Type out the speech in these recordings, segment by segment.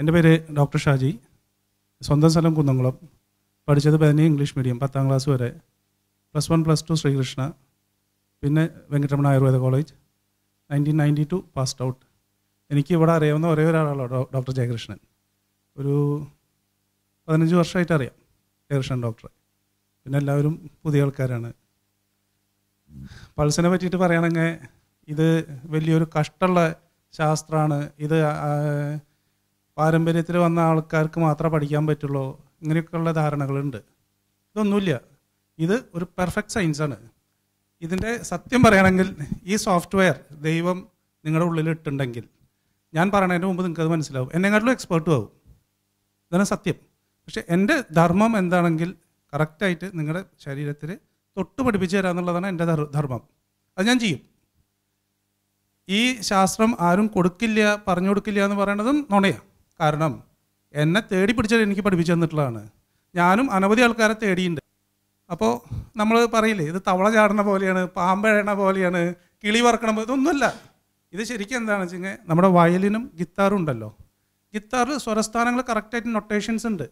എൻ്റെ പേര് ഡോക്ടർ ഷാജി സ്വന്തം സ്ഥലം കുന്നംകുളം പഠിച്ചത് പതിനേ ഇംഗ്ലീഷ് മീഡിയം പത്താം ക്ലാസ് വരെ plus one plus two Sreekrishna പിന്നെ Venkataramana Ayurveda college nineteen ninety two passed out എനിക്ക് ഇവിടെ അറിയാവുന്ന ഒരേ ഒരാളാണ് ഡോക്ടർ ജയകൃഷ്ണൻ ഒരു പതിനഞ്ച് വർഷമായിട്ട് അറിയാം ജയകൃഷ്ണൻ ഡോക്ടറെ പിന്നെ എല്ലാവരും പുതിയ ആൾക്കാരാണ് പൾസിനെ പറ്റിയിട്ട് പറയുകയാണെങ്കിൽ ഇത് വലിയൊരു കഷ്ടമുള്ള ശാസ്ത്രമാണ് ഇത് പാരമ്പര്യത്തിൽ വന്ന ആൾക്കാർക്ക് മാത്രമേ പഠിക്കാൻ പറ്റുള്ളൂ ഇങ്ങനെയൊക്കെയുള്ള ധാരണകളുണ്ട് ഇതൊന്നുമില്ല ഇത് ഒരു പെർഫെക്റ്റ് സയൻസാണ് ഇതിൻ്റെ സത്യം പറയുകയാണെങ്കിൽ ഈ സോഫ്റ്റ്വെയർ ദൈവം നിങ്ങളുടെ ഉള്ളിൽ ഇട്ടുണ്ടെങ്കിൽ ഞാൻ പറയണതിന് മുമ്പ് നിങ്ങൾക്ക് അത് മനസ്സിലാവും എന്നെക്കാട്ടിലും എക്സ്പേർട്ടും ആവും ഇതാണ് സത്യം പക്ഷേ എൻ്റെ ധർമ്മം എന്താണെങ്കിൽ കറക്റ്റായിട്ട് നിങ്ങളുടെ ശരീരത്തിൽ തൊട്ട് പഠിപ്പിച്ച് തരാം എന്നുള്ളതാണ് എൻ്റെ ധർമ്മം അത് ഞാൻ ചെയ്യും ഈ ശാസ്ത്രം ആരും കൊടുക്കില്ല പറഞ്ഞു കൊടുക്കില്ല എന്ന് പറയുന്നതും നുണയാണ് കാരണം എന്നെ തേടി പിടിച്ചത് എനിക്ക് പഠിപ്പിച്ചു തന്നിട്ടുള്ളതാണ് ഞാനും അനവധി ആൾക്കാരെ തേടിയിട്ടുണ്ട് അപ്പോൾ നമ്മൾ പറയില്ലേ ഇത് തവള ചാടണ പോലെയാണ് പാമ്പഴണ പോലെയാണ് കിളി വറക്കണ പോലെ ഇതൊന്നുമല്ല ഇത് ശരിക്കും എന്താണെന്ന് വെച്ച് കഴിഞ്ഞാൽ നമ്മുടെ വയലിനും ഗിത്താറും ഉണ്ടല്ലോ ഗിത്താറിൽ സ്വരസ്ഥാനങ്ങൾ കറക്റ്റായിട്ട് നൊട്ടേഷൻസ് ഉണ്ട്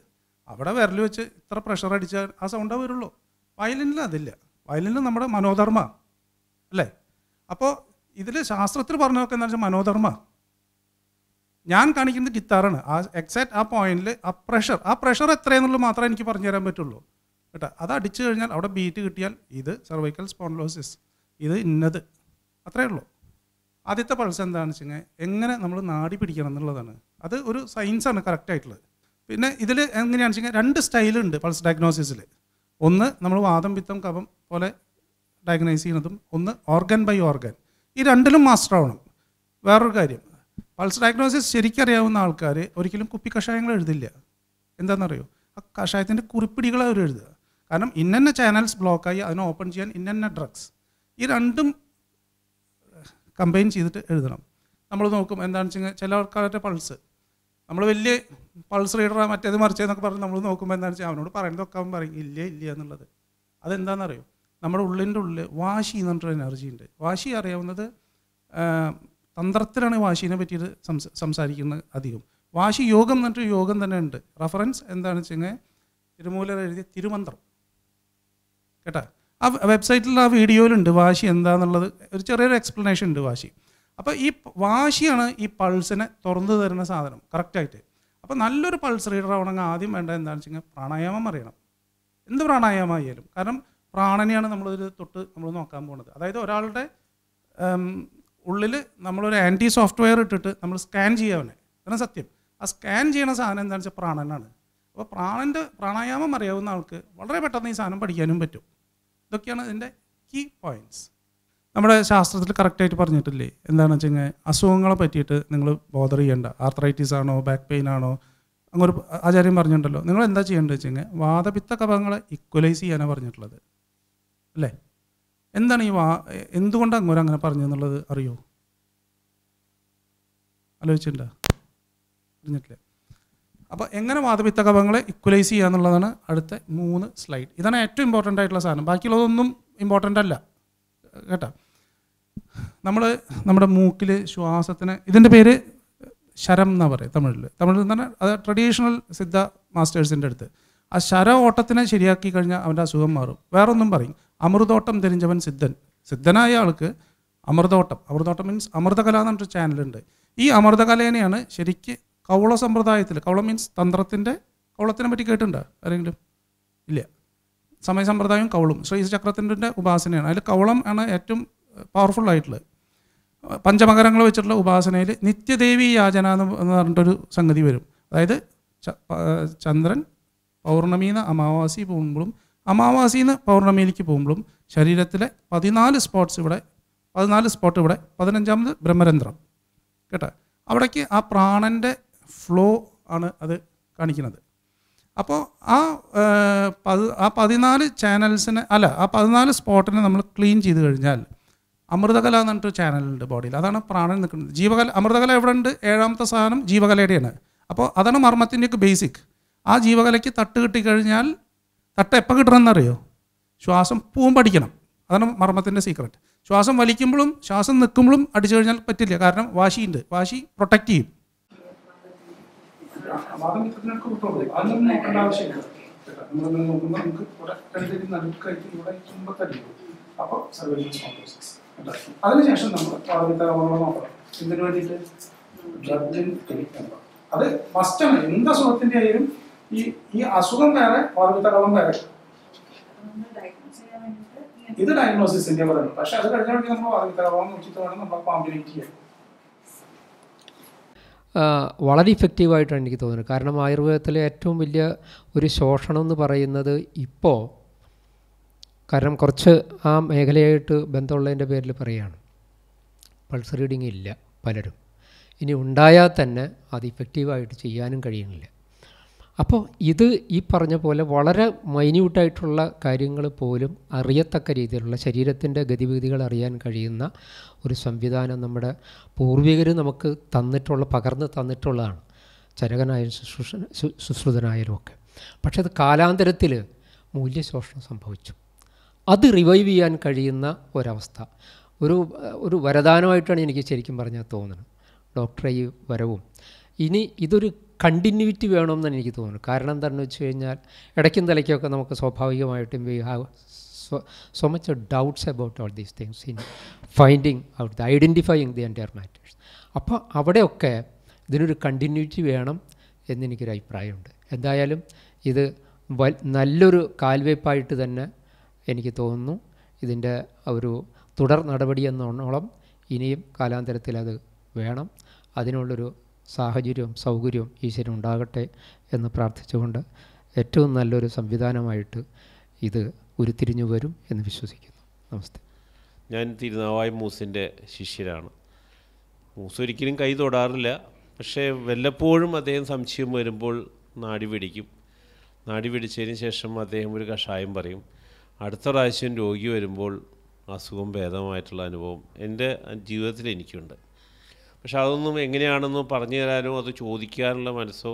അവിടെ വിരൽ വെച്ച് ഇത്ര പ്രഷർ അടിച്ചാൽ ആ സൗണ്ടേ വരുള്ളൂ വയലിനിൽ അതില്ല വയലിനിൽ നമ്മുടെ മനോധർമ്മ അല്ലേ അപ്പോൾ ഇതിൽ ശാസ്ത്രത്തിൽ പറഞ്ഞതൊക്കെ എന്താണെന്ന് വെച്ചാൽ മനോധർമ്മ ഞാൻ കാണിക്കുന്നത് ഗിത്താറാണ് ആ എക്സാക്ട് ആ പോയിന്റിൽ ആ പ്രഷർ ആ പ്രഷർ എത്രയെന്നുള്ളത് മാത്രമേ എനിക്ക് പറഞ്ഞു തരാൻ പറ്റുള്ളൂ കേട്ടോ അത് അടിച്ചു കഴിഞ്ഞാൽ അവിടെ ബീറ്റ് കിട്ടിയാൽ ഇത് സർവൈക്കൽ സ്പോൺലോസിസ് ഇത് ഇന്നത് അത്രയേ ഉള്ളൂ ആദ്യത്തെ പൾസ് എന്താണെന്ന് വെച്ച് കഴിഞ്ഞാൽ എങ്ങനെ നമ്മൾ നാടി പിടിക്കണം എന്നുള്ളതാണ് അത് ഒരു സയൻസാണ് കറക്റ്റായിട്ടുള്ളത് ആയിട്ടുള്ളത് പിന്നെ ഇതിൽ എങ്ങനെയാണെന്ന് വെച്ച് കഴിഞ്ഞാൽ രണ്ട് സ്റ്റൈലുണ്ട് പൾസ് ഡയഗ്നോസിസിൽ ഒന്ന് നമ്മൾ വാദം പിത്തം കപം പോലെ ഡയഗ്നൈസ് ചെയ്യുന്നതും ഒന്ന് ഓർഗൻ ബൈ ഓർഗൻ ഈ രണ്ടിലും മാസ്റ്റർ ആവണം വേറൊരു കാര്യം പൾസ് ഡയഗ്നോസിസ് ശരിക്കറിയാവുന്ന ആൾക്കാർ ഒരിക്കലും കുപ്പി കഷായങ്ങൾ എഴുതില്ല എന്താണെന്നറിയോ ആ കഷായത്തിൻ്റെ കുറിപ്പിടികൾ അവർ എഴുതുക കാരണം ഇന്നന്നെ ചാനൽസ് ബ്ലോക്കായി അതിനെ ഓപ്പൺ ചെയ്യാൻ ഇന്നന്നെ ഡ്രഗ്സ് ഈ രണ്ടും കമ്പൈൻ ചെയ്തിട്ട് എഴുതണം നമ്മൾ നോക്കും എന്താണെന്ന് വെച്ചാൽ ചില ആൾക്കാരുടെ പൾസ് നമ്മൾ വലിയ പൾസ് റീഡറാണ് മറ്റേത് മറിച്ചതെന്നൊക്കെ പറഞ്ഞ് നമ്മൾ നോക്കുമ്പോൾ എന്താണെന്ന് വെച്ചാൽ അവനോട് പറയുന്നതൊക്കെ അവൻ പറയും ഇല്ല ഇല്ല എന്നുള്ളത് അതെന്താണെന്നറിയോ നമ്മുടെ ഉള്ളിൻ്റെ ഉള്ളിൽ വാശി എന്ന് പറഞ്ഞിട്ടൊരു എനർജി ഉണ്ട് വാശി അറിയാവുന്നത് തന്ത്രത്തിലാണ് വാശിനെ പറ്റിയിട്ട് സംസ സംസാരിക്കുന്നത് അധികം വാശി യോഗം എന്നിട്ട് യോഗം തന്നെ ഉണ്ട് റഫറൻസ് എന്താണെന്ന് കഴിഞ്ഞാൽ തിരുമൂല എഴുതിയ തിരുമന്ത്രം കേട്ടാ ആ വെബ്സൈറ്റിൽ ആ വീഡിയോയിലുണ്ട് വാശി എന്താണെന്നുള്ളത് ഒരു ചെറിയൊരു എക്സ്പ്ലനേഷൻ ഉണ്ട് വാശി അപ്പോൾ ഈ വാശിയാണ് ഈ പൾസിനെ തുറന്നു തരുന്ന സാധനം കറക്റ്റായിട്ട് അപ്പോൾ നല്ലൊരു പൾസ് റീഡർ ആവണമെങ്കിൽ ആദ്യം വേണ്ട എന്താണെന്ന് കഴിഞ്ഞാൽ പ്രാണായാമം അറിയണം എന്ത് പ്രാണായാമമായാലും കാരണം പ്രാണനെയാണ് നമ്മളൊരു തൊട്ട് നമ്മൾ നോക്കാൻ പോകുന്നത് അതായത് ഒരാളുടെ ഉള്ളിൽ നമ്മളൊരു ആൻറ്റി സോഫ്റ്റ്വെയർ ഇട്ടിട്ട് നമ്മൾ സ്കാൻ ചെയ്യാവനെ അതാണ് സത്യം ആ സ്കാൻ ചെയ്യണ സാധനം എന്താണെന്ന് വെച്ചാൽ പ്രാണനാണ് അപ്പോൾ പ്രാണൻ്റെ പ്രാണായാമം അറിയാവുന്ന ആൾക്ക് വളരെ പെട്ടെന്ന് ഈ സാധനം പഠിക്കാനും പറ്റും ഇതൊക്കെയാണ് ഇതിൻ്റെ കീ പോയിൻറ്റ്സ് നമ്മുടെ ശാസ്ത്രത്തിൽ കറക്റ്റായിട്ട് പറഞ്ഞിട്ടില്ലേ എന്താണെന്ന് വെച്ച് കഴിഞ്ഞാൽ അസുഖങ്ങളെ പറ്റിയിട്ട് നിങ്ങൾ ബോധർ ചെയ്യേണ്ട ആർത്രൈറ്റിസ് ആണോ ബാക്ക് പെയിൻ ആണോ അങ്ങൊരു ആചാര്യം പറഞ്ഞിട്ടുണ്ടല്ലോ നിങ്ങൾ എന്താ ചെയ്യേണ്ടത് വെച്ച് കഴിഞ്ഞാൽ വാദപിത്ത കപങ്ങളെ ഇക്വലൈസ് ചെയ്യാനാണ് പറഞ്ഞിട്ടുള്ളത് അല്ലേ എന്താണ് ഈ വാ എന്തുകൊണ്ടാണ് അങ്ങോരം അങ്ങനെ പറഞ്ഞതെന്നുള്ളത് അറിയോ ആലോചിച്ചിട്ടുണ്ടോ അറിഞ്ഞിട്ടില്ല അപ്പോൾ എങ്ങനെ വാദപിത്ത കപങ്ങളെ ഇക്വലൈസ് ചെയ്യുക എന്നുള്ളതാണ് അടുത്ത മൂന്ന് സ്ലൈഡ് ഇതാണ് ഏറ്റവും ഇമ്പോർട്ടൻ്റ് ആയിട്ടുള്ള സാധനം ബാക്കിയുള്ളതൊന്നും ഇമ്പോർട്ടൻ്റ് അല്ല കേട്ടോ നമ്മൾ നമ്മുടെ മൂക്കിൽ ശ്വാസത്തിന് ഇതിൻ്റെ പേര് ശരം എന്നാണ് പറയുക തമിഴിൽ തമിഴിൽ തന്നെ പറഞ്ഞാൽ അത് ട്രഡീഷണൽ സിദ്ധ മാസ്റ്റേഴ്സിൻ്റെ അടുത്ത് ആ ശര ഓട്ടത്തിനെ ശരിയാക്കി കഴിഞ്ഞാൽ അവൻ്റെ അസുഖം മാറും വേറൊന്നും പറയും അമൃതോട്ടം തിരിഞ്ഞവൻ സിദ്ധൻ സിദ്ധനായ ആൾക്ക് അമൃതോട്ടം അമൃതോട്ടം മീൻസ് അമൃതകല എന്ന് പറഞ്ഞൊരു ചാനലുണ്ട് ഈ അമൃതകലേനെയാണ് ശരിക്ക് കൗള സമ്പ്രദായത്തിൽ കൗള മീൻസ് തന്ത്രത്തിൻ്റെ കൗളത്തിനെ പറ്റി കേട്ടിട്ടുണ്ട് ആരെങ്കിലും ഇല്ല സമയ കൗളും കവളും ശ്രീ ചക്രത്തിൻ്റെ ഉപാസനയാണ് അതിൽ കൗളം ആണ് ഏറ്റവും പവർഫുൾ ആയിട്ടുള്ളത് പഞ്ചമകരങ്ങൾ വെച്ചിട്ടുള്ള ഉപാസനയിൽ നിത്യദേവി യാചന എന്ന് പറഞ്ഞിട്ടൊരു സംഗതി വരും അതായത് ചന്ദ്രൻ പൗർണമീന്ന് അമാവാസി പോകുമ്പോഴും നിന്ന് പൗർണമിയിലേക്ക് പോകുമ്പോഴും ശരീരത്തിലെ പതിനാല് സ്പോട്ട്സ് ഇവിടെ പതിനാല് സ്പോട്ട് ഇവിടെ പതിനഞ്ചാമത് ബ്രഹ്മരന്ധ്രം കേട്ടോ അവിടേക്ക് ആ പ്രാണൻ്റെ ഫ്ലോ ആണ് അത് കാണിക്കുന്നത് അപ്പോൾ ആ ആ പതിനാല് ചാനൽസിനെ അല്ല ആ പതിനാല് സ്പോട്ടിനെ നമ്മൾ ക്ലീൻ ചെയ്ത് കഴിഞ്ഞാൽ അമൃതകല എന്ന് പറഞ്ഞിട്ടൊരു ചാനലുണ്ട് ബോഡിയിൽ അതാണ് പ്രാണൻ നിൽക്കുന്നത് ജീവകല അമൃതകല എവിടെ ഉണ്ട് ഏഴാമത്തെ സാധനം ജീവകലയുടെയാണ് അപ്പോൾ അതാണ് മർമ്മത്തിൻ്റെയൊക്കെ ബേസിക് ആ ജീവകലയ്ക്ക് തട്ട് കിട്ടിക്കഴിഞ്ഞാൽ തട്ട എപ്പോൾ കിട്ടണമെന്നറിയോ ശ്വാസം പൂവും പഠിക്കണം അതാണ് മർമ്മത്തിൻ്റെ സീക്രട്ട് ശ്വാസം വലിക്കുമ്പോഴും ശ്വാസം നിൽക്കുമ്പോഴും അടിച്ചു കഴിഞ്ഞാൽ പറ്റില്ല കാരണം വാശിയുണ്ട് വാശി പ്രൊട്ടക്റ്റ് ചെയ്യും അതിനുശേഷം നമ്മൾ ഭാവി തലമുറകളെ നോക്കണം ഇതിനു വേണ്ടിയിട്ട് ഡ്രഗിൻ കഴിക്കണ്ട അത് മസ്റ്റാണ് എന്താ സുഖത്തിൻ്റെ ആയാലും ഈ ഈ അസുഖം വേറെ ഓർമ്മത്തകളും വേറെ ഇത് ഡയഗ്നോസിസ് ഇന്ത്യ പറയുന്നത് പക്ഷെ അത് കഴിഞ്ഞാൽ നമ്മൾ വാർമിത്തകളം വേണം നമ്മൾ കോമ്പിനേറ്റ് ചെയ്യാം വളരെ ഇഫക്റ്റീവായിട്ടാണ് എനിക്ക് തോന്നുന്നത് കാരണം ആയുർവേദത്തിലെ ഏറ്റവും വലിയ ഒരു ശോഷണം എന്ന് പറയുന്നത് ഇപ്പോൾ കാരണം കുറച്ച് ആ മേഖലയായിട്ട് ബന്ധമുള്ളതിൻ്റെ പേരിൽ പറയുകയാണ് പൾസ് റീഡിംഗ് ഇല്ല പലരും ഇനി ഉണ്ടായാൽ തന്നെ അത് ഇഫക്റ്റീവായിട്ട് ചെയ്യാനും കഴിയുന്നില്ല അപ്പോൾ ഇത് ഈ പറഞ്ഞ പോലെ വളരെ മൈന്യൂട്ടായിട്ടുള്ള കാര്യങ്ങൾ പോലും അറിയത്തക്ക രീതിയിലുള്ള ശരീരത്തിൻ്റെ ഗതിവിധികൾ അറിയാൻ കഴിയുന്ന ഒരു സംവിധാനം നമ്മുടെ പൂർവികർ നമുക്ക് തന്നിട്ടുള്ള പകർന്ന് തന്നിട്ടുള്ളതാണ് ചരകനായാലും ശുശ്രൂഷ ശുശ്രുതനായാലും ഒക്കെ പക്ഷെ അത് കാലാന്തരത്തിൽ മൂല്യശോഷണം സംഭവിച്ചു അത് റിവൈവ് ചെയ്യാൻ കഴിയുന്ന ഒരവസ്ഥ ഒരു ഒരു വരദാനമായിട്ടാണ് എനിക്ക് ശരിക്കും പറഞ്ഞാൽ തോന്നുന്നത് ഡോക്ടറെ ഈ വരവും ഇനി ഇതൊരു കണ്ടിന്യൂറ്റി വേണമെന്നാണ് എനിക്ക് തോന്നുന്നത് കാരണം എന്താണെന്ന് വെച്ച് കഴിഞ്ഞാൽ ഇടയ്ക്കും തലയ്ക്കൊക്കെ നമുക്ക് സ്വാഭാവികമായിട്ടും we have so much doubts about all these things in finding out the identifying the എൻ്റെ മാറ്റേഴ്സ് അപ്പോൾ അവിടെയൊക്കെ ഇതിനൊരു കണ്ടിന്യൂറ്റി വേണം എന്നെനിക്കൊരു അഭിപ്രായമുണ്ട് എന്തായാലും ഇത് വൽ നല്ലൊരു കാൽവയ്പായിട്ട് തന്നെ എനിക്ക് തോന്നുന്നു ഇതിൻ്റെ ഒരു തുടർ നടപടി എന്നോളം ഇനിയും കാലാന്തരത്തിൽ അത് വേണം അതിനുള്ളൊരു സാഹചര്യവും സൗകര്യവും ഈശ്വരൻ ഉണ്ടാകട്ടെ എന്ന് പ്രാർത്ഥിച്ചുകൊണ്ട് ഏറ്റവും നല്ലൊരു സംവിധാനമായിട്ട് ഇത് ഉരുത്തിരിഞ്ഞു വരും എന്ന് വിശ്വസിക്കുന്നു നമസ്തേ ഞാൻ തിരുനാവായ മൂസിൻ്റെ ശിഷ്യനാണ് മൂസ് ഒരിക്കലും കൈ തൊടാറില്ല പക്ഷേ വല്ലപ്പോഴും അദ്ദേഹം സംശയം വരുമ്പോൾ നാടി പിടിക്കും നാടി പിടിച്ചതിന് ശേഷം അദ്ദേഹം ഒരു കഷായം പറയും അടുത്ത പ്രാവശ്യം രോഗി വരുമ്പോൾ അസുഖം ഭേദമായിട്ടുള്ള അനുഭവം എൻ്റെ ജീവിതത്തിൽ എനിക്കുണ്ട് പക്ഷെ അതൊന്നും എങ്ങനെയാണെന്ന് പറഞ്ഞു തരാനോ അത് ചോദിക്കാനുള്ള മനസ്സോ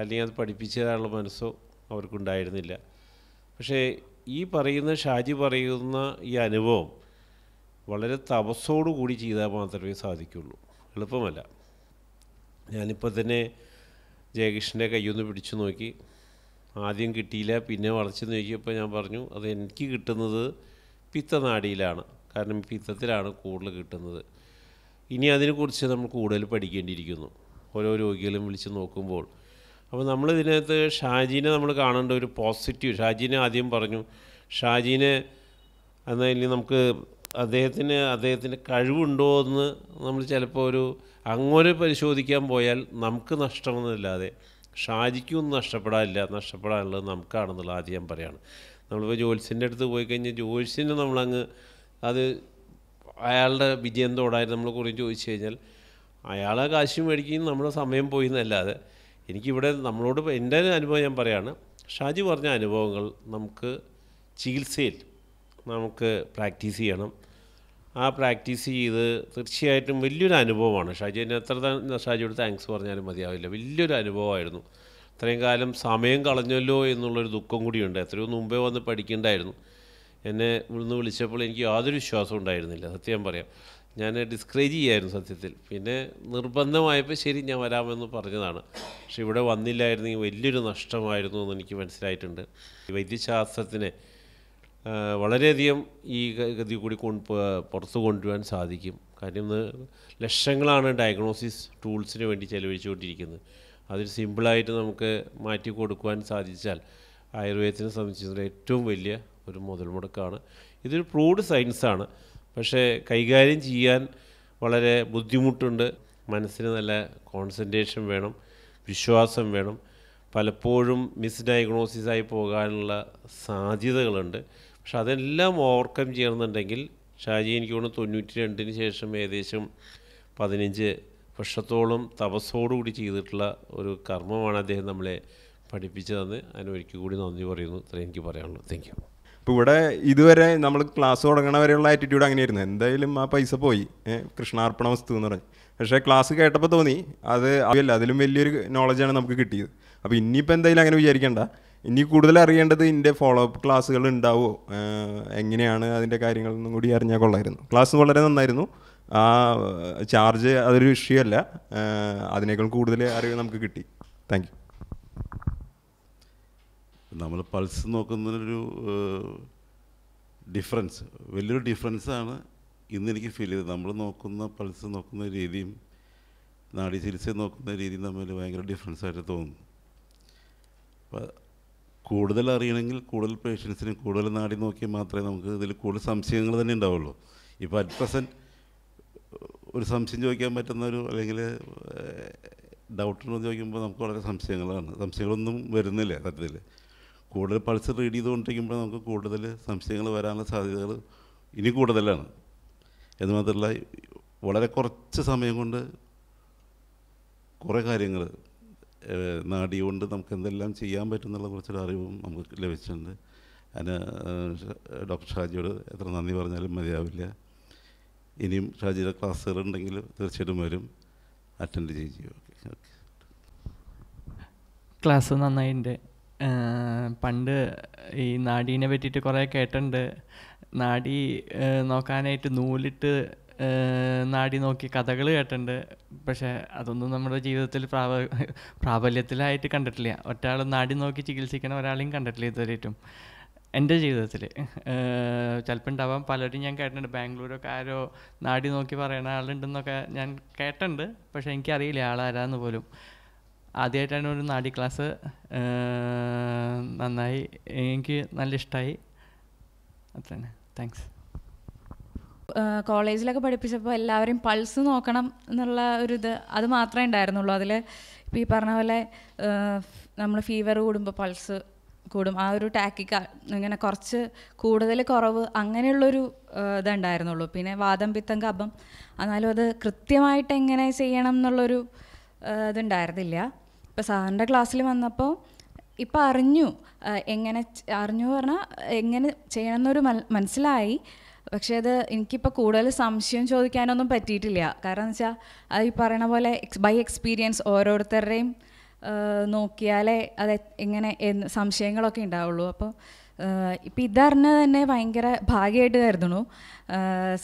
അല്ലെങ്കിൽ അത് പഠിപ്പിച്ചു തരാനുള്ള മനസ്സോ അവർക്കുണ്ടായിരുന്നില്ല പക്ഷേ ഈ പറയുന്ന ഷാജി പറയുന്ന ഈ അനുഭവം വളരെ തപസ്സോടു കൂടി ചെയ്താൽ മാത്രമേ സാധിക്കുള്ളൂ എളുപ്പമല്ല ഞാനിപ്പോൾ തന്നെ ജയകൃഷ്ണൻ്റെ കയ്യിൽ നിന്ന് പിടിച്ചു നോക്കി ആദ്യം കിട്ടിയില്ല പിന്നെ വളച്ച് നോക്കിയപ്പോൾ ഞാൻ പറഞ്ഞു അത് എനിക്ക് കിട്ടുന്നത് പിത്തനാടിയിലാണ് കാരണം പിത്തത്തിലാണ് കൂടുതൽ കിട്ടുന്നത് ഇനി അതിനെക്കുറിച്ച് നമ്മൾ കൂടുതൽ പഠിക്കേണ്ടിയിരിക്കുന്നു ഓരോ രോഗികളും വിളിച്ച് നോക്കുമ്പോൾ അപ്പോൾ നമ്മൾ ഷാജീനെ നമ്മൾ കാണേണ്ട ഒരു പോസിറ്റീവ് ഷാജീനെ ആദ്യം പറഞ്ഞു ഷാജീനെ എന്നാൽ ഇനി നമുക്ക് അദ്ദേഹത്തിന് അദ്ദേഹത്തിന് കഴിവുണ്ടോ എന്ന് നമ്മൾ ചിലപ്പോൾ ഒരു അങ്ങനെ പരിശോധിക്കാൻ പോയാൽ നമുക്ക് നഷ്ടമെന്നല്ലാതെ ഷാജിക്കൊന്നും നഷ്ടപ്പെടാനില്ല നഷ്ടപ്പെടാനുള്ളത് നമുക്കാണെന്നുള്ള ആദ്യം ഞാൻ പറയുകയാണ് നമ്മളിപ്പോൾ ജോത്സ്യൻ്റെ അടുത്ത് പോയി കഴിഞ്ഞാൽ ജോത്സ്യന് നമ്മളങ്ങ് അത് അയാളുടെ വിജയം തോടായിരുന്നു നമ്മളെ കുറിച്ച് ചോദിച്ചു കഴിഞ്ഞാൽ അയാളെ കാശ് മേടിക്കുകയും നമ്മുടെ സമയം പോയി എന്നല്ലാതെ എനിക്കിവിടെ നമ്മളോട് എൻ്റെ അനുഭവം ഞാൻ പറയുകയാണ് ഷാജി പറഞ്ഞ അനുഭവങ്ങൾ നമുക്ക് ചികിത്സയിൽ നമുക്ക് പ്രാക്ടീസ് ചെയ്യണം ആ പ്രാക്ടീസ് ചെയ്ത് തീർച്ചയായിട്ടും വലിയൊരു അനുഭവമാണ് ഷാജി എന്നെ എത്ര ഷാജിയോട് താങ്ക്സ് പറഞ്ഞാലും മതിയാവില്ല വലിയൊരു അനുഭവമായിരുന്നു ഇത്രയും കാലം സമയം കളഞ്ഞല്ലോ എന്നുള്ളൊരു ദുഃഖം കൂടിയുണ്ട് എത്രയോ മുമ്പേ വന്ന് പഠിക്കേണ്ടായിരുന്നു എന്നെ ഇവിടുന്ന് വിളിച്ചപ്പോൾ എനിക്ക് യാതൊരു വിശ്വാസവും ഉണ്ടായിരുന്നില്ല സത്യം പറയാം ഞാൻ ഡിസ്ക്രേജ് ചെയ്യായിരുന്നു സത്യത്തിൽ പിന്നെ നിർബന്ധമായപ്പോൾ ശരി ഞാൻ വരാമെന്ന് പറഞ്ഞതാണ് പക്ഷെ ഇവിടെ വന്നില്ലായിരുന്നെങ്കിൽ വലിയൊരു നഷ്ടമായിരുന്നു എന്ന് എനിക്ക് മനസ്സിലായിട്ടുണ്ട് വൈദ്യശാസ്ത്രത്തിനെ വളരെയധികം ഈ ഗതി കൂടി കൊണ്ട് പുറത്തു കൊണ്ടുവരാൻ സാധിക്കും കാര്യം ലക്ഷങ്ങളാണ് ഡയഗ്നോസിസ് ടൂൾസിന് വേണ്ടി ചെലവഴിച്ചുകൊണ്ടിരിക്കുന്നത് അതൊരു സിമ്പിളായിട്ട് നമുക്ക് മാറ്റി കൊടുക്കുവാൻ സാധിച്ചാൽ ആയുർവേദത്തിനെ സംബന്ധിച്ചിടത്തോളം ഏറ്റവും വലിയ ഒരു മുതൽ മുടക്കാണ് ഇതൊരു പ്രൂഡ് സയൻസാണ് പക്ഷേ കൈകാര്യം ചെയ്യാൻ വളരെ ബുദ്ധിമുട്ടുണ്ട് മനസ്സിന് നല്ല കോൺസെൻട്രേഷൻ വേണം വിശ്വാസം വേണം പലപ്പോഴും മിസ് ഡയഗ്നോസിസ് ആയി പോകാനുള്ള സാധ്യതകളുണ്ട് പക്ഷെ അതെല്ലാം ഓവർകം ചെയ്യണമെന്നുണ്ടെങ്കിൽ ഷാജി എനിക്ക് തോന്നുന്നു തൊണ്ണൂറ്റി രണ്ടിന് ശേഷം ഏകദേശം പതിനഞ്ച് വർഷത്തോളം തപസ്സോടുകൂടി ചെയ്തിട്ടുള്ള ഒരു കർമ്മമാണ് അദ്ദേഹം നമ്മളെ പഠിപ്പിച്ചതെന്ന് അതിനൊരിക്കൽ കൂടി നന്ദി പറയുന്നു ഇത്രയും എനിക്ക് പറയാനുള്ളൂ താങ്ക് ഇപ്പം ഇവിടെ ഇതുവരെ നമ്മൾ ക്ലാസ് തുടങ്ങണ വരെയുള്ള ആറ്റിറ്റ്യൂഡ് അങ്ങനെയായിരുന്നു എന്തായാലും ആ പൈസ പോയി കൃഷ്ണാർപ്പണ വസ്തു എന്ന് പറഞ്ഞു പക്ഷേ ക്ലാസ് കേട്ടപ്പോൾ തോന്നി അത് അറിയില്ല അതിലും വലിയൊരു നോളജാണ് നമുക്ക് കിട്ടിയത് അപ്പോൾ ഇനിയിപ്പോൾ എന്തായാലും അങ്ങനെ വിചാരിക്കേണ്ട ഇനി കൂടുതൽ അറിയേണ്ടത് ഇതിൻ്റെ ഫോളോ അപ്പ് ക്ലാസ്സുകൾ ഉണ്ടാവുമോ എങ്ങനെയാണ് അതിൻ്റെ കാര്യങ്ങളൊന്നും കൂടി അറിഞ്ഞാൽ കൊള്ളായിരുന്നു ക്ലാസ് വളരെ നന്നായിരുന്നു ആ ചാർജ് അതൊരു വിഷയമല്ല അതിനേക്കാൾ കൂടുതൽ അറിവ് നമുക്ക് കിട്ടി താങ്ക് നമ്മൾ പൾസ് നോക്കുന്നതിനൊരു ഡിഫറൻസ് വലിയൊരു ഡിഫറൻസാണ് ഇന്ന് എനിക്ക് ഫീൽ ചെയ്തത് നമ്മൾ നോക്കുന്ന പൾസ് നോക്കുന്ന രീതിയും നാഡി ചികിത്സ നോക്കുന്ന രീതിയും തമ്മിൽ ഭയങ്കര ഡിഫറൻസ് ആയിട്ട് തോന്നുന്നു അപ്പോൾ കൂടുതൽ അറിയണമെങ്കിൽ കൂടുതൽ പേഷ്യൻസിന് കൂടുതൽ നാടി നോക്കിയാൽ മാത്രമേ നമുക്ക് ഇതിൽ കൂടുതൽ സംശയങ്ങൾ തന്നെ ഉണ്ടാവുള്ളൂ ഇപ്പോൾ അറ്റ് പ്രസൻറ്റ് ഒരു സംശയം ചോദിക്കാൻ പറ്റുന്ന ഒരു അല്ലെങ്കിൽ ഡൗട്ട് ചോദിക്കുമ്പോൾ നമുക്ക് വളരെ സംശയങ്ങളാണ് സംശയങ്ങളൊന്നും വരുന്നില്ല സത്യത്തിൽ കൂടുതൽ പൾസ് റീഡ് ചെയ്തുകൊണ്ടിരിക്കുമ്പോൾ നമുക്ക് കൂടുതൽ സംശയങ്ങൾ വരാനുള്ള സാധ്യതകൾ ഇനി കൂടുതലാണ് എന്ന് മാത്രമല്ല വളരെ കുറച്ച് സമയം കൊണ്ട് കുറേ കാര്യങ്ങൾ നാടി കൊണ്ട് നമുക്ക് എന്തെല്ലാം ചെയ്യാൻ പറ്റുന്നുള്ള കുറച്ചൊരു അറിവും നമുക്ക് ലഭിച്ചിട്ടുണ്ട് അതിന് ഡോക്ടർ ഷാജിയോട് എത്ര നന്ദി പറഞ്ഞാലും മതിയാവില്ല ഇനിയും ഷാജിയുടെ ക്ലാസ്സുകൾ ഉണ്ടെങ്കിൽ തീർച്ചയായിട്ടും വരും അറ്റൻഡ് ചെയ്യുക ഓക്കെ ഓക്കെ ക്ലാസ് നന്നായിട്ടുണ്ട് പണ്ട് ഈ നാടീനെ പറ്റിയിട്ട് കുറേ കേട്ടിട്ടുണ്ട് നാടി നോക്കാനായിട്ട് നൂലിട്ട് നാടി നോക്കി കഥകൾ കേട്ടിട്ടുണ്ട് പക്ഷേ അതൊന്നും നമ്മുടെ ജീവിതത്തിൽ പ്രാബ പ്രാബല്യത്തിലായിട്ട് കണ്ടിട്ടില്ല ഒരാൾ നാടി നോക്കി ചികിത്സിക്കണ ഒരാളെയും കണ്ടിട്ടില്ല ഇതുവരെയായിട്ടും എൻ്റെ ജീവിതത്തിൽ ചിലപ്പോൾ ഉണ്ടാവാം പലരും ഞാൻ കേട്ടിട്ടുണ്ട് ബാംഗ്ലൂരൊക്കെ ആരോ നാടി നോക്കി പറയണ ആളുണ്ടെന്നൊക്കെ ഞാൻ കേട്ടിട്ടുണ്ട് പക്ഷേ എനിക്കറിയില്ല ആളാരാന്ന് പോലും ആദ്യമായിട്ടാണ് ഒരു നാടി ക്ലാസ് നന്നായി എനിക്ക് നല്ല ഇഷ്ടമായി അത്ര തന്നെ താങ്ക്സ് കോളേജിലൊക്കെ പഠിപ്പിച്ചപ്പോൾ എല്ലാവരും പൾസ് നോക്കണം എന്നുള്ള ഒരു ഇത് അത് മാത്രമേ ഉണ്ടായിരുന്നുള്ളൂ അതിൽ ഇപ്പോൾ ഈ പറഞ്ഞ പോലെ നമ്മൾ ഫീവർ കൂടുമ്പോൾ പൾസ് കൂടും ആ ഒരു ടാക്കിക്ക് ഇങ്ങനെ കുറച്ച് കൂടുതൽ കുറവ് അങ്ങനെയുള്ളൊരു ഇതുണ്ടായിരുന്നുള്ളൂ പിന്നെ വാദം പിത്തം കബം എന്നാലും അത് കൃത്യമായിട്ട് എങ്ങനെ ചെയ്യണം എന്നുള്ളൊരു ഇതുണ്ടായിരുന്നില്ല ഇപ്പോൾ സാറിൻ്റെ ക്ലാസ്സിൽ വന്നപ്പോൾ ഇപ്പം അറിഞ്ഞു എങ്ങനെ അറിഞ്ഞു പറഞ്ഞാൽ എങ്ങനെ ചെയ്യണം എന്നൊരു മനസ്സിലായി പക്ഷേ അത് എനിക്കിപ്പോൾ കൂടുതൽ സംശയം ചോദിക്കാനൊന്നും പറ്റിയിട്ടില്ല കാരണം എന്ന് വെച്ചാൽ ഈ പറയണ പോലെ ബൈ എക്സ്പീരിയൻസ് ഓരോരുത്തരുടെയും നോക്കിയാലേ അത് എങ്ങനെ സംശയങ്ങളൊക്കെ ഉണ്ടാവുള്ളൂ അപ്പോൾ ഇപ്പം ഇതറിഞ്ഞ് തന്നെ ഭയങ്കര ഭാഗ്യമായിട്ട് കരുതണു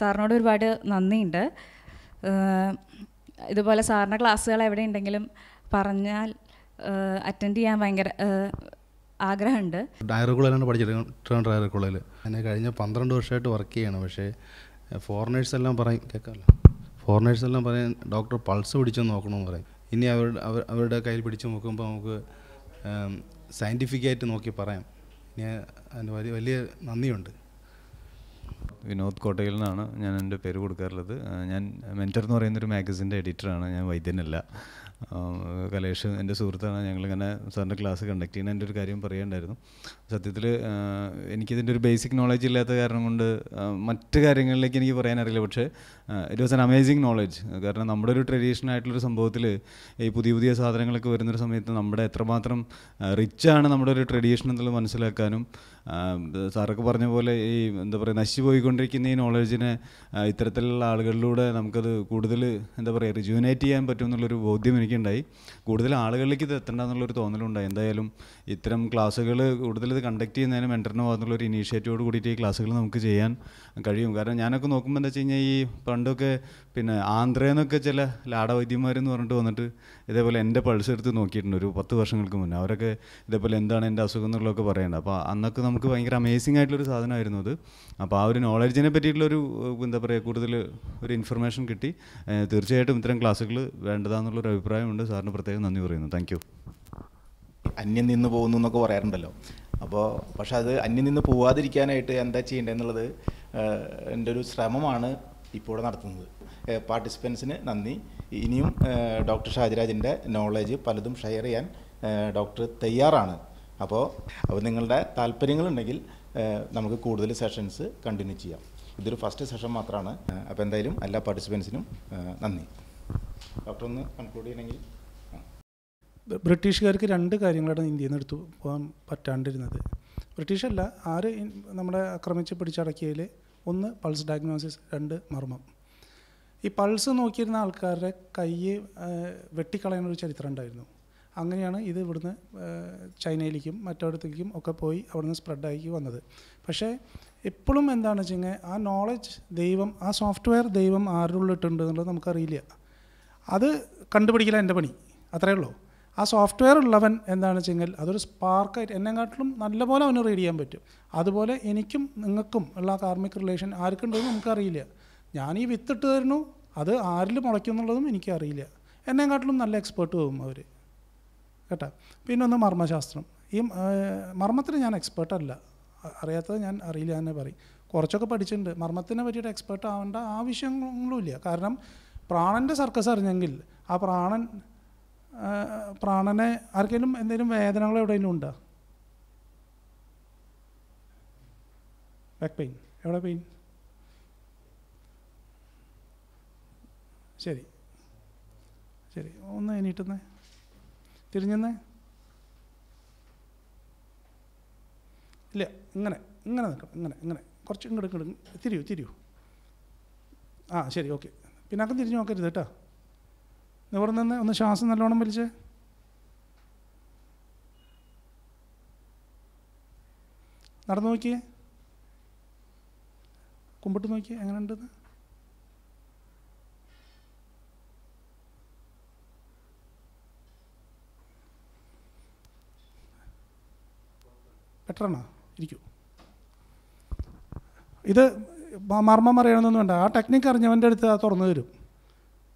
സാറിനോട് ഒരുപാട് നന്ദിയുണ്ട് ഇതുപോലെ സാറിൻ്റെ ക്ലാസ്സുകൾ എവിടെ ഉണ്ടെങ്കിലും പറഞ്ഞാൽ അറ്റൻഡ് ചെയ്യാൻ ഭയങ്കര ആഗ്രഹമുണ്ട് ഡയറി കോളേജിലാണ് പഠിച്ചത് ഡയറി കോളേജിൽ എന്നെ കഴിഞ്ഞ പന്ത്രണ്ട് വർഷമായിട്ട് വർക്ക് ചെയ്യണം പക്ഷേ ഫോറിനേഴ്സ് എല്ലാം പറയും കേൾക്കാമല്ലോ ഫോറിനേഴ്സ് എല്ലാം പറയും ഡോക്ടർ പൾസ് പിടിച്ച് നോക്കണമെന്ന് പറയും ഇനി അവരുടെ അവരുടെ കയ്യിൽ പിടിച്ച് നോക്കുമ്പോൾ നമുക്ക് സയൻറ്റിഫിക്കായിട്ട് നോക്കി പറയാം ഇനി അതിന് വലിയ വലിയ നന്ദിയുണ്ട് വിനോദ് കോട്ടയിൽ നിന്നാണ് ഞാൻ എൻ്റെ പേര് കൊടുക്കാറുള്ളത് ഞാൻ മെൻറ്റർ എന്ന് പറയുന്നൊരു മാഗസിൻ്റെ എഡിറ്ററാണ് ഞാൻ വൈദ്യനല്ല കലേഷ് എൻ്റെ സുഹൃത്താണ് ഞങ്ങളിങ്ങനെ സാറിൻ്റെ ക്ലാസ് കണ്ടക്ട് ചെയ്യുന്ന എൻ്റെ ഒരു കാര്യം പറയേണ്ടായിരുന്നു സത്യത്തിൽ എനിക്കിതിൻ്റെ ഒരു ബേസിക് നോളജ് ഇല്ലാത്ത കാരണം കൊണ്ട് മറ്റ് കാര്യങ്ങളിലേക്ക് എനിക്ക് പറയാൻ അറിയില്ല പക്ഷേ it was an amazing knowledge കാരണം നമ്മുടെ ഒരു ട്രഡീഷണൽ ആയിട്ടുള്ളൊരു സംഭവത്തിൽ ഈ പുതിയ പുതിയ സാധനങ്ങളൊക്കെ വരുന്നൊരു സമയത്ത് നമ്മുടെ എത്രമാത്രം റിച്ചാണ് നമ്മുടെ ഒരു ട്രഡീഷണൽ എന്നുള്ളത് മനസ്സിലാക്കാനും സാറൊക്കെ പറഞ്ഞ പോലെ ഈ എന്താ പറയുക നശിച്ചുപോയിക്കൊണ്ടിരിക്കുന്ന ഈ നോളജിനെ ഇത്തരത്തിലുള്ള ആളുകളിലൂടെ നമുക്കത് കൂടുതൽ എന്താ പറയുക റിജുവിനേറ്റ് ചെയ്യാൻ പറ്റും എന്നുള്ളൊരു ബോധ്യം എനിക്കുണ്ടായി കൂടുതൽ ആളുകളിലേക്ക് ഇത് എത്തണ്ട എന്നുള്ളൊരു തോന്നലുണ്ടായി എന്തായാലും ഇത്തരം ക്ലാസ്സുകൾ കൂടുതൽ ഇത് കണ്ടക്ട് ചെയ്യുന്നതിന് മെൻറ്ററിനോ എന്നുള്ളൊരു ഇനീഷ്യേറ്റീവോട് കൂടിയിട്ട് ഈ ക്ലാസ്സുകൾ നമുക്ക് ചെയ്യാൻ കഴിയും കാരണം ഞാനൊക്കെ നോക്കുമ്പോൾ എന്താ വെച്ച് കഴിഞ്ഞാൽ ഈ പണ്ടൊക്കെ പിന്നെ ആന്ധ്രയെന്നൊക്കെ ചില ലാടവൈദ്യന്മാരെന്ന് പറഞ്ഞിട്ട് വന്നിട്ട് ഇതേപോലെ എൻ്റെ പൾസ് എടുത്ത് നോക്കിയിട്ടുണ്ട് ഒരു പത്ത് വർഷങ്ങൾക്ക് മുന്നേ അവരൊക്കെ ഇതേപോലെ എന്താണ് എൻ്റെ അസുഖം എന്നുള്ളതൊക്കെ പറയുന്നത് അപ്പോൾ അന്നൊക്കെ നമുക്ക് ഭയങ്കര അമേസിംഗ് ആയിട്ടുള്ളൊരു സാധനമായിരുന്നു അത് അപ്പോൾ ആ ഒരു നോളജിനെ പറ്റിയിട്ടുള്ളൊരു എന്താ പറയുക കൂടുതൽ ഒരു ഇൻഫർമേഷൻ കിട്ടി തീർച്ചയായിട്ടും ഇത്തരം ക്ലാസ്സുകൾ വേണ്ടതാന്നുള്ളൊരു അഭിപ്രായമുണ്ട് സാറിന് പ്രത്യേകം നന്ദി പറയുന്നു താങ്ക് യു അന്യം നിന്ന് പോകുന്നു എന്നൊക്കെ പറയാറുണ്ടല്ലോ അപ്പോൾ പക്ഷെ അത് അന്യം നിന്ന് പോവാതിരിക്കാനായിട്ട് എന്താ ചെയ്യേണ്ടതെന്നുള്ളത് എൻ്റെ ഒരു ശ്രമമാണ് ഇപ്പോൾ നടത്തുന്നത് പാർട്ടിസിപ്പൻസിന് നന്ദി ഇനിയും ഡോക്ടർ ഷാജിരാജിൻ്റെ നോളേജ് പലതും ഷെയർ ചെയ്യാൻ ഡോക്ടർ തയ്യാറാണ് അപ്പോൾ അപ്പോൾ നിങ്ങളുടെ താല്പര്യങ്ങളുണ്ടെങ്കിൽ നമുക്ക് കൂടുതൽ സെഷൻസ് കണ്ടിന്യൂ ചെയ്യാം ഇതൊരു ഫസ്റ്റ് സെഷൻ മാത്രമാണ് അപ്പോൾ എന്തായാലും എല്ലാ പാർട്ടിസിപ്പൻസിനും നന്ദി ഡോക്ടർ ഒന്ന് കൺക്ലൂഡ് ചെയ്യണമെങ്കിൽ ബ്രിട്ടീഷുകാർക്ക് രണ്ട് കാര്യങ്ങളാണ് ഇന്ത്യയിൽ നിന്ന് എടുത്തു പോകാൻ പറ്റാണ്ടിരുന്നത് ബ്രിട്ടീഷല്ല ആര് നമ്മളെ ആക്രമിച്ച് പിടിച്ചടക്കിയതിൽ ഒന്ന് പൾസ് ഡയഗ്നോസിസ് രണ്ട് മർമ്മം ഈ പൾസ് നോക്കിയിരുന്ന ആൾക്കാരുടെ കൈ വെട്ടിക്കളയുന്ന ഒരു ചരിത്രം ഉണ്ടായിരുന്നു അങ്ങനെയാണ് ഇത് ഇവിടുന്ന് ചൈനയിലേക്കും മറ്റോടത്തേക്കും ഒക്കെ പോയി അവിടുന്ന് സ്പ്രെഡായി വന്നത് പക്ഷേ എപ്പോഴും എന്താണ് വെച്ചെങ്കിൽ ആ നോളജ് ദൈവം ആ സോഫ്റ്റ്വെയർ ദൈവം ആരുടെ ഉള്ളിട്ടുണ്ട് എന്നുള്ളത് നമുക്കറിയില്ല അത് കണ്ടുപിടിക്കില്ല എൻ്റെ പണി അത്രയേ ഉള്ളൂ ആ സോഫ്റ്റ്വെയർ ഉള്ളവൻ എന്താണെന്ന് വെച്ചെങ്കിൽ അതൊരു സ്പാർക്കായിട്ട് എന്നെക്കാട്ടിലും നല്ലപോലെ അവന് റീഡ് ചെയ്യാൻ പറ്റും അതുപോലെ എനിക്കും നിങ്ങൾക്കും ഉള്ള കാർമിക് റിലേഷൻ ആർക്കുണ്ടെന്ന് നമുക്കറിയില്ല ഞാൻ ഈ വിത്തിട്ട് തരുന്നു അത് ആരിൽ മുളയ്ക്കുന്നുള്ളതും എനിക്കറിയില്ല എന്നെക്കാട്ടിലും നല്ല എക്സ്പേർട്ട് പോകും അവർ കേട്ടോ പിന്നെ ഒന്ന് മർമ്മശാസ്ത്രം ഈ മർമ്മത്തിന് ഞാൻ എക്സ്പേർട്ടല്ല അറിയാത്തത് ഞാൻ അറിയില്ല എന്നെ പറയും കുറച്ചൊക്കെ പഠിച്ചിട്ടുണ്ട് മർമ്മത്തിനെ പറ്റിയിട്ട് എക്സ്പേർട്ട് ആവേണ്ട ഇല്ല കാരണം പ്രാണൻ്റെ സർക്കസ് അറിഞ്ഞെങ്കിൽ ആ പ്രാണൻ പ്രാണനെ ആർക്കെങ്കിലും എന്തെങ്കിലും വേദനകൾ എവിടെയെങ്കിലും ഉണ്ടോ ബാക്ക് പെയിൻ എവിടെ പെയിൻ ശരി ശരി ഒന്ന് എണീട്ടുന്നേ തിരിഞ്ഞെന്നേ ഇല്ല ഇങ്ങനെ ഇങ്ങനെ നിൽക്കണം ഇങ്ങനെ ഇങ്ങനെ കുറച്ച് ഇങ്ങോട്ട് ഇങ്ങോട്ട് തിരിയൂ തിരിയൂ ആ ശരി ഓക്കെ പിന്നാക്കം തിരിഞ്ഞു നോക്കരുത് കേട്ടോ നിവർന്ന് നിന്ന് ഒന്ന് ശ്വാസം നല്ലോണം വലിച്ച് നടന്നു നോക്കിയേ കുമ്പിട്ട് നോക്കിയേ എങ്ങനെ ഉണ്ടെന്ന് ഡോക്ടറാണ് ഇരിക്കൂ ഇത് മർമ്മം അറിയണമെന്നൊന്നും വേണ്ട ആ ടെക്നിക്ക് അറിഞ്ഞവൻ്റെ അടുത്ത് അത് തുറന്നു തരും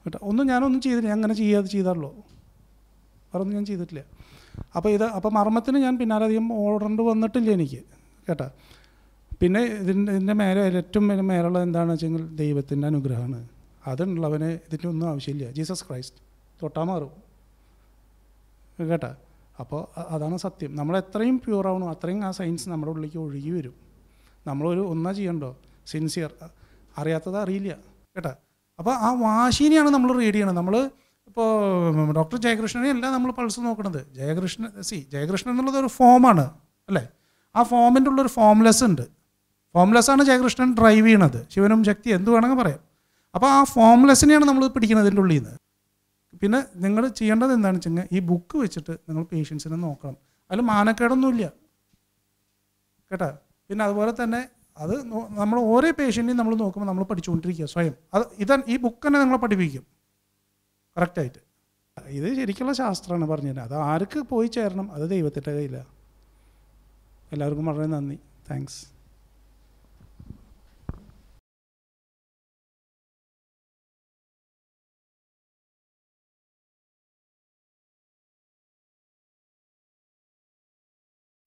കേട്ടോ ഒന്നും ഞാനൊന്നും ചെയ്തില്ല ഞാൻ അങ്ങനെ ചെയ്യാതെ ചെയ്താറുള്ളൂ വേറൊന്നും ഞാൻ ചെയ്തിട്ടില്ല അപ്പോൾ ഇത് അപ്പോൾ മർമ്മത്തിന് ഞാൻ പിന്നാലെ അധികം ഓർഡറിൻ്റെ വന്നിട്ടില്ല എനിക്ക് കേട്ടോ പിന്നെ ഇതിൻ്റെ ഇതിൻ്റെ മേലെ ഏറ്റവും വലിയ മേലുള്ള എന്താണെന്ന് വെച്ചെങ്കിൽ ദൈവത്തിൻ്റെ അനുഗ്രഹമാണ് അതുണ്ടുള്ളവന് ഇതിൻ്റെ ഒന്നും ആവശ്യമില്ല ജീസസ് ക്രൈസ്റ്റ് തൊട്ടാൽ മാറും കേട്ടോ അപ്പോൾ അതാണ് സത്യം നമ്മൾ എത്രയും പ്യൂർ ആവണോ അത്രയും ആ സയൻസ് നമ്മുടെ ഉള്ളിലേക്ക് ഒഴുകി വരും നമ്മളൊരു ഒന്നാ ചെയ്യണ്ടോ സിൻസിയർ അറിയാത്തത് അറിയില്ല കേട്ടാ അപ്പോൾ ആ വാശിനെയാണ് നമ്മൾ റീഡ് ചെയ്യണത് നമ്മൾ ഇപ്പോൾ ഡോക്ടർ ജയകൃഷ്ണനെ അല്ല നമ്മൾ പൾസ് നോക്കണത് ജയകൃഷ്ണൻ സി ജയകൃഷ്ണൻ എന്നുള്ളത് ഒരു ഫോമാണ് അല്ലേ ആ ഫോമിൻ്റെ ഉള്ളൊരു ഫോംലെസ് ഉണ്ട് ഫോംലെസ് ആണ് ജയകൃഷ്ണൻ ഡ്രൈവ് ചെയ്യണത് ശിവനും ശക്തി എന്ത് വേണമെങ്കിൽ പറയാം അപ്പോൾ ആ ഫോംലെസ്സിനെയാണ് നമ്മൾ പിടിക്കുന്നത് ഇതിൻ്റെ ഉള്ളിൽ നിന്ന് പിന്നെ നിങ്ങൾ ചെയ്യേണ്ടത് എന്താണെന്ന് വെച്ചാൽ ഈ ബുക്ക് വെച്ചിട്ട് നിങ്ങൾ പേഷ്യൻസിനെ നോക്കണം അതിൽ മാനക്കേടൊന്നുമില്ല കേട്ടോ പിന്നെ അതുപോലെ തന്നെ അത് നമ്മൾ ഓരോ പേഷ്യൻറ്റിനും നമ്മൾ നോക്കുമ്പോൾ നമ്മൾ പഠിച്ചുകൊണ്ടിരിക്കുക സ്വയം അത് ഇത് ഈ ബുക്ക് തന്നെ നിങ്ങളെ പഠിപ്പിക്കും കറക്റ്റായിട്ട് ഇത് ശരിക്കുള്ള ശാസ്ത്രമാണ് പറഞ്ഞത് അത് ആർക്ക് പോയി ചേരണം അത് ദൈവത്തിൻ്റെ കയ്യിലാണ് എല്ലാവർക്കും വളരെ നന്ദി താങ്ക്സ്